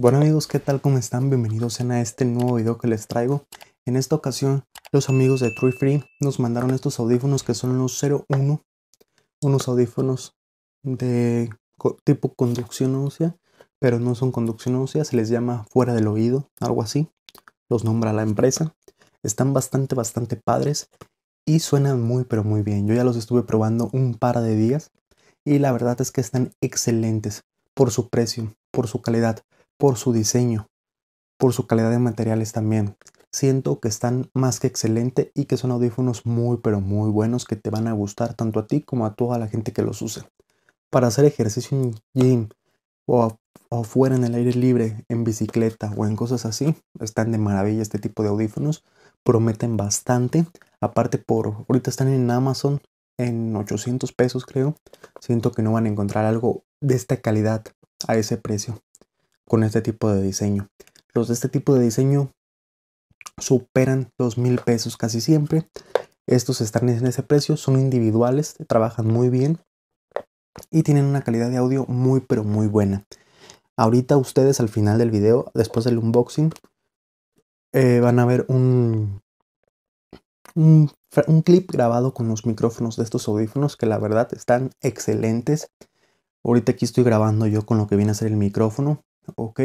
Bueno amigos, ¿qué tal? ¿Cómo están? Bienvenidos a este nuevo video que les traigo. En esta ocasión, los amigos de True Free nos mandaron estos audífonos que son los 01. Unos audífonos de tipo conducción ósea, pero no son conducción ósea, se les llama fuera del oído, algo así. Los nombra la empresa. Están bastante, bastante padres y suenan muy, pero muy bien. Yo ya los estuve probando un par de días y la verdad es que están excelentes por su precio, por su calidad por su diseño, por su calidad de materiales también. Siento que están más que excelente y que son audífonos muy pero muy buenos que te van a gustar tanto a ti como a toda la gente que los use. Para hacer ejercicio en gym o fuera en el aire libre, en bicicleta o en cosas así, están de maravilla este tipo de audífonos, prometen bastante. Aparte por ahorita están en Amazon en 800 pesos creo. Siento que no van a encontrar algo de esta calidad a ese precio con este tipo de diseño. Los de este tipo de diseño superan los mil pesos casi siempre. Estos están en ese precio, son individuales, trabajan muy bien y tienen una calidad de audio muy pero muy buena. Ahorita ustedes al final del video, después del unboxing, eh, van a ver un, un clip grabado con los micrófonos de estos audífonos que la verdad están excelentes. Ahorita aquí estoy grabando yo con lo que viene a ser el micrófono, ok.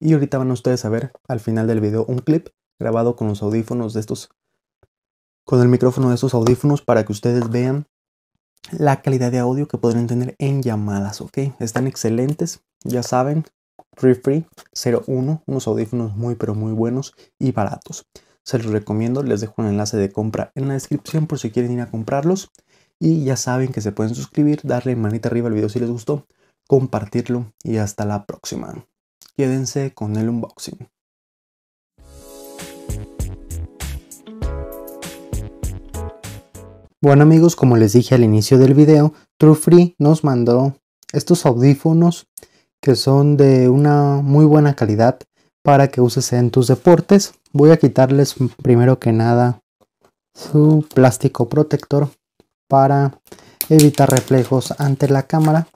Y ahorita van ustedes a ver al final del video un clip grabado con los audífonos de estos, con el micrófono de estos audífonos para que ustedes vean la calidad de audio que podrían tener en llamadas, ok. Están excelentes, ya saben, Free Free 01, unos audífonos muy pero muy buenos y baratos. Se los recomiendo, les dejo un enlace de compra en la descripción por si quieren ir a comprarlos. Y ya saben que se pueden suscribir, darle manita arriba al video si les gustó, compartirlo y hasta la próxima. Quédense con el unboxing. Bueno amigos, como les dije al inicio del video, True Free nos mandó estos audífonos que son de una muy buena calidad para que uses en tus deportes. Voy a quitarles primero que nada su plástico protector para evitar reflejos ante la cámara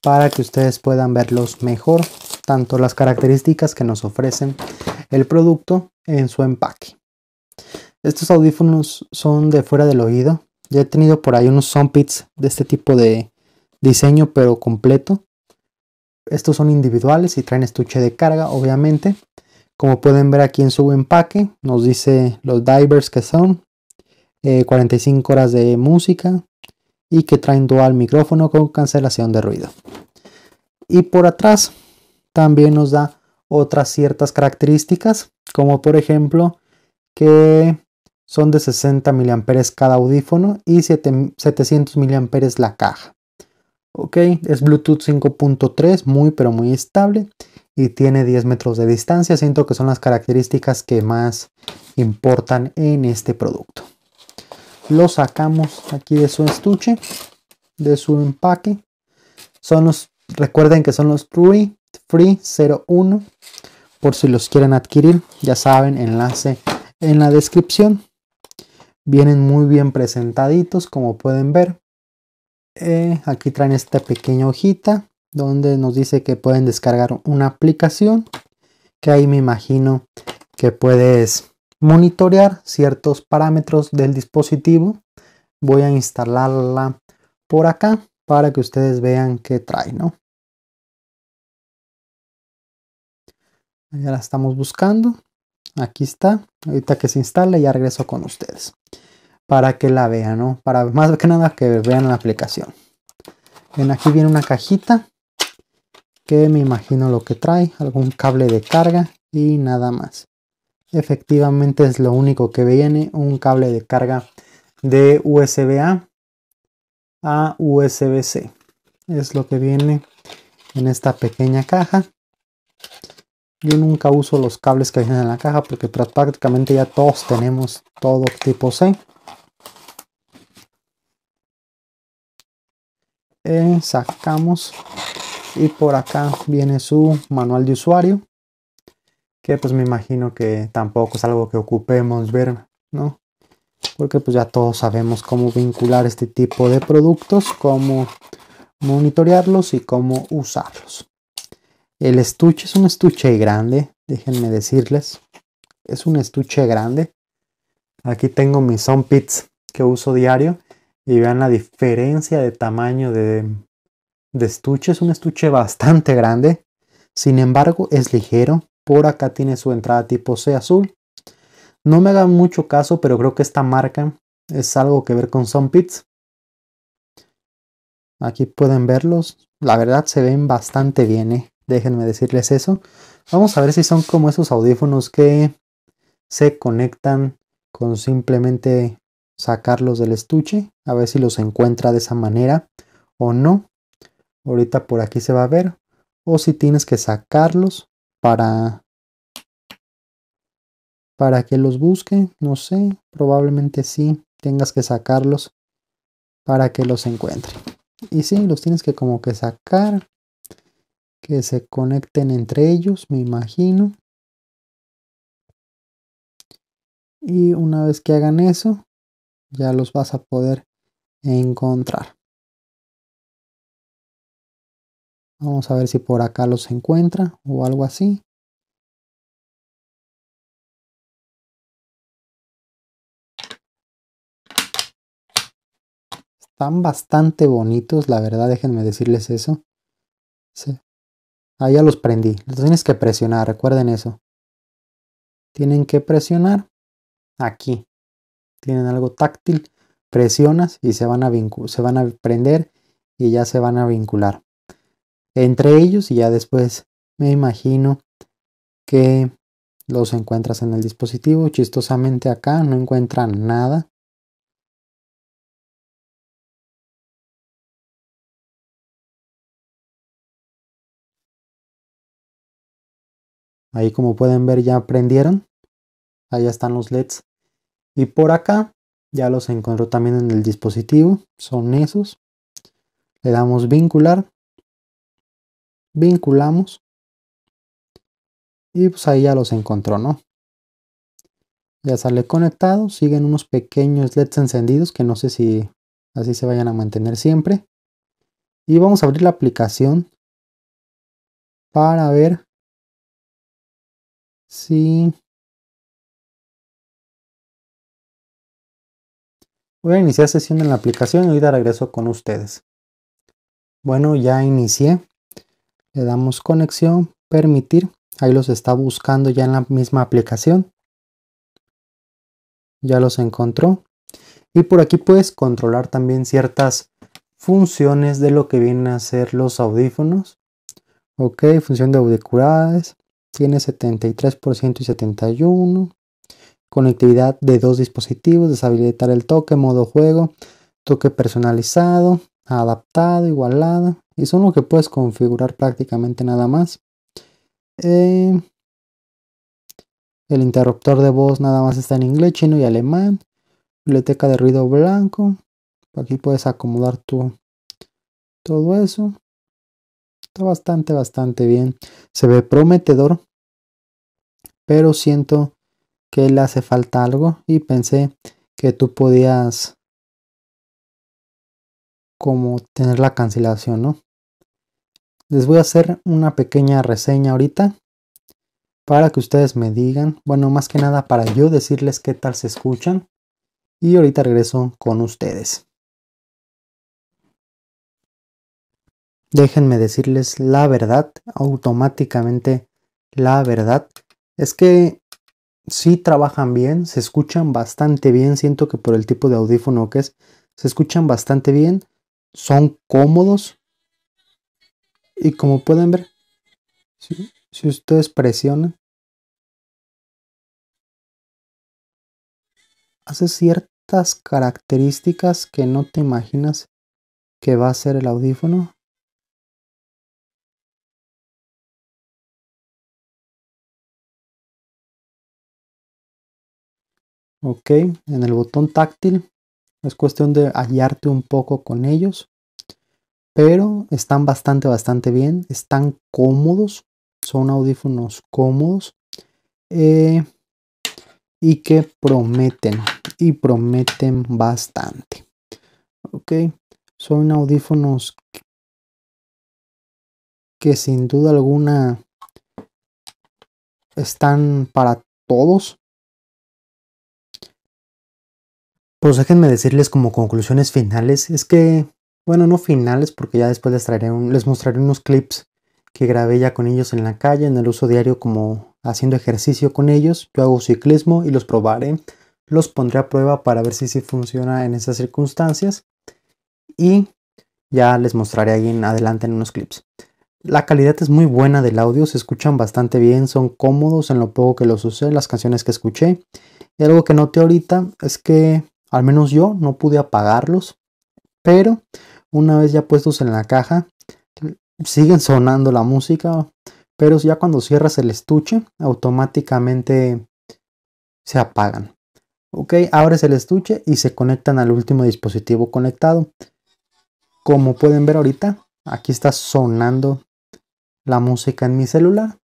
para que ustedes puedan verlos mejor, tanto las características que nos ofrecen el producto en su empaque. Estos audífonos son de fuera del oído. Ya he tenido por ahí unos soundpits de este tipo de diseño, pero completo. Estos son individuales y traen estuche de carga, obviamente. Como pueden ver aquí en su empaque, nos dice los divers que son 45 eh, horas de música y que traen dual micrófono con cancelación de ruido. Y por atrás también nos da otras ciertas características, como por ejemplo que son de 60 miliamperes cada audífono y 700 miliamperes la caja. Ok, es Bluetooth 5.3, muy pero muy estable y tiene 10 metros de distancia. Siento que son las características que más importan en este producto lo sacamos aquí de su estuche, de su empaque. Son los, recuerden que son los True Free 01 por si los quieren adquirir, ya saben, enlace en la descripción. Vienen muy bien presentaditos, como pueden ver. Eh, aquí traen esta pequeña hojita donde nos dice que pueden descargar una aplicación que ahí me imagino que puedes monitorear ciertos parámetros del dispositivo. Voy a instalarla por acá para que ustedes vean qué trae, ¿no? Ya la estamos buscando. Aquí está. Ahorita que se instale ya regreso con ustedes. Para que la vean, ¿no? Para más que nada que vean la aplicación. Bien, aquí viene una cajita que me imagino lo que trae. Algún cable de carga y nada más. Efectivamente es lo único que viene, un cable de carga de USB-A a, a usb c Es lo que viene en esta pequeña caja. Yo nunca uso los cables que vienen en la caja porque prácticamente ya todos tenemos todo tipo C. Eh, sacamos y por acá viene su manual de usuario que pues me imagino que tampoco es algo que ocupemos ver, ¿no? Porque pues ya todos sabemos cómo vincular este tipo de productos, cómo monitorearlos y cómo usarlos. El estuche es un estuche grande, déjenme decirles. Es un estuche grande. Aquí tengo mis pits que uso diario y vean la diferencia de tamaño de estuche. Es un estuche bastante grande. Sin embargo, es ligero. Por acá tiene su entrada tipo C azul. No me hagan mucho caso, pero creo que esta marca es algo que ver con Sunpits. Aquí pueden verlos. La verdad se ven bastante bien, eh. déjenme decirles eso. Vamos a ver si son como esos audífonos que se conectan con simplemente sacarlos del estuche. A ver si los encuentra de esa manera o no. Ahorita por aquí se va a ver. O si tienes que sacarlos para para que los busquen no sé, probablemente sí tengas que sacarlos para que los encuentre. Y sí, los tienes que como que sacar, que se conecten entre ellos, me imagino. Y una vez que hagan eso, ya los vas a poder encontrar. Vamos a ver si por acá los encuentra o algo así. Están bastante bonitos, la verdad, déjenme decirles eso. Ahí ya los prendí. Los tienes que presionar, recuerden eso. Tienen que presionar aquí. Tienen algo táctil, presionas y se van a, se van a prender y ya se van a vincular entre ellos y ya después me imagino que los encuentras en el dispositivo. Chistosamente acá no encuentran nada. Ahí como pueden ver ya prendieron. Allá están los LEDs. Y por acá ya los encontró también en el dispositivo. Son esos. Le damos vincular vinculamos y pues ahí ya los encontró, ¿no? Ya sale conectado, siguen unos pequeños LEDs encendidos que no sé si así se vayan a mantener siempre. Y vamos a abrir la aplicación para ver si... Voy a iniciar sesión en la aplicación y ahorita regreso con ustedes. Bueno, ya inicié le damos conexión, permitir, ahí los está buscando ya en la misma aplicación. Ya los encontró. Y por aquí puedes controlar también ciertas funciones de lo que vienen a ser los audífonos. Ok, función de audiculares. Tiene 73% y 71. Conectividad de dos dispositivos. Deshabilitar el toque, modo juego. Toque personalizado, adaptado, igualado y son lo que puedes configurar prácticamente nada más. Eh, el interruptor de voz nada más está en inglés, chino y alemán. Biblioteca de ruido blanco. Aquí puedes acomodar tu, todo eso. Está bastante, bastante bien. Se ve prometedor. Pero siento que le hace falta algo. Y pensé que tú podías como tener la cancelación, ¿no? Les voy a hacer una pequeña reseña ahorita para que ustedes me digan, bueno, más que nada para yo decirles qué tal se escuchan. Y ahorita regreso con ustedes. Déjenme decirles la verdad, automáticamente la verdad, es que sí trabajan bien, se escuchan bastante bien, siento que por el tipo de audífono que es, se escuchan bastante bien, son cómodos, y como pueden ver, si, ustedes presionan, hace ciertas características que no te imaginas que va a ser el audífono. Ok, en el botón táctil es cuestión de hallarte un poco con ellos pero están bastante, bastante bien. Están cómodos, son audífonos cómodos eh, y que prometen y prometen bastante. Ok, son audífonos que sin duda alguna están para todos. Pues déjenme decirles como conclusiones finales, es que bueno, no finales, porque ya después les, traeré les mostraré unos clips que grabé ya con ellos en la calle, en el uso diario como haciendo ejercicio con ellos. Yo hago ciclismo y los probaré. Los pondré a prueba para ver si sí funciona en esas circunstancias. Y ya les mostraré ahí en adelante en unos clips. La calidad es muy buena del audio, se escuchan bastante bien, son cómodos en lo poco que los usé, las canciones que escuché. Y algo que noté ahorita es que al menos yo no pude apagarlos pero una vez ya puestos en la caja, siguen sonando la música, pero ya cuando cierras el estuche, automáticamente se apagan. Ok, abres el estuche y se conectan al último dispositivo conectado. Como pueden ver ahorita, aquí está sonando la música en mi celular.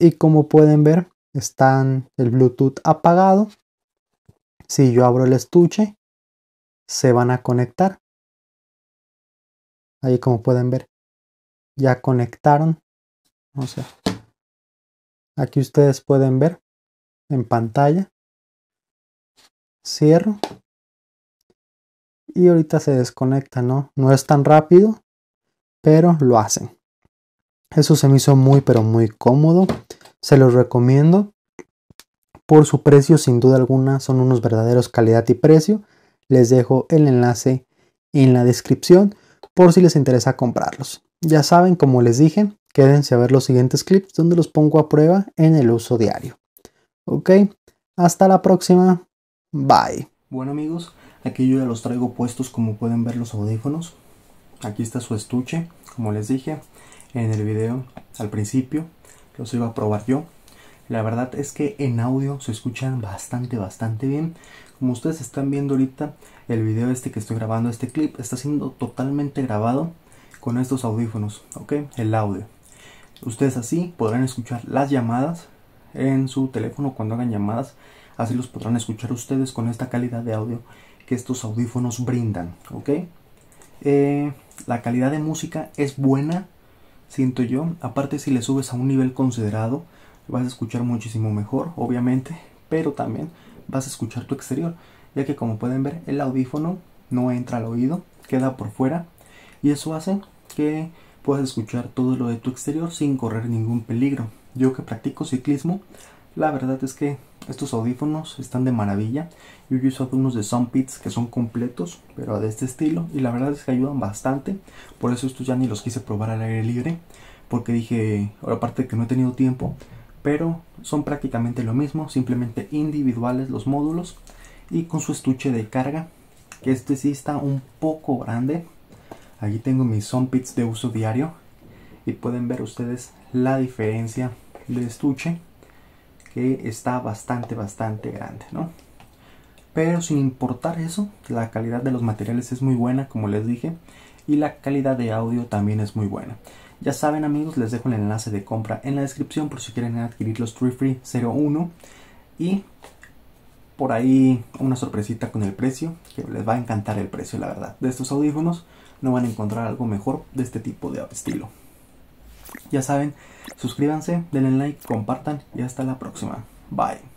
Y como pueden ver, están el Bluetooth apagado. Si yo abro el estuche, se van a conectar. Ahí como pueden ver, ya conectaron. O sea, aquí ustedes pueden ver en pantalla. Cierro. Y ahorita se desconecta, ¿no? No es tan rápido, pero lo hacen. Eso se me hizo muy, pero muy cómodo. Se los recomiendo. Por su precio, sin duda alguna, son unos verdaderos calidad y precio. Les dejo el enlace en la descripción por si les interesa comprarlos. Ya saben, como les dije, quédense a ver los siguientes clips donde los pongo a prueba en el uso diario. Ok, hasta la próxima. Bye. Bueno amigos, aquí yo ya los traigo puestos como pueden ver los audífonos. Aquí está su estuche, como les dije en el video al principio. Los iba a probar yo. La verdad es que en audio se escuchan bastante, bastante bien. Como ustedes están viendo ahorita, el video este que estoy grabando, este clip, está siendo totalmente grabado con estos audífonos, ¿ok? El audio. Ustedes así podrán escuchar las llamadas en su teléfono cuando hagan llamadas. Así los podrán escuchar ustedes con esta calidad de audio que estos audífonos brindan, ¿ok? Eh, la calidad de música es buena, siento yo. Aparte si le subes a un nivel considerado, vas a escuchar muchísimo mejor, obviamente, pero también vas a escuchar tu exterior, ya que como pueden ver el audífono no entra al oído, queda por fuera y eso hace que puedas escuchar todo lo de tu exterior sin correr ningún peligro. Yo que practico ciclismo, la verdad es que estos audífonos están de maravilla. Yo he usado unos de soundpeats que son completos, pero de este estilo, y la verdad es que ayudan bastante. Por eso estos ya ni los quise probar al aire libre, porque dije, aparte de que no he tenido tiempo, pero son prácticamente lo mismo, simplemente individuales los módulos y con su estuche de carga, que este sí está un poco grande. Aquí tengo mis pits de uso diario y pueden ver ustedes la diferencia de estuche que está bastante bastante grande, ¿no? Pero sin importar eso, la calidad de los materiales es muy buena, como les dije, y la calidad de audio también es muy buena. Ya saben amigos, les dejo el enlace de compra en la descripción por si quieren adquirir los Tree Free 01 y por ahí una sorpresita con el precio, que les va a encantar el precio la verdad. De estos audífonos no van a encontrar algo mejor de este tipo de estilo. Ya saben, suscríbanse, denle like, compartan y hasta la próxima. Bye.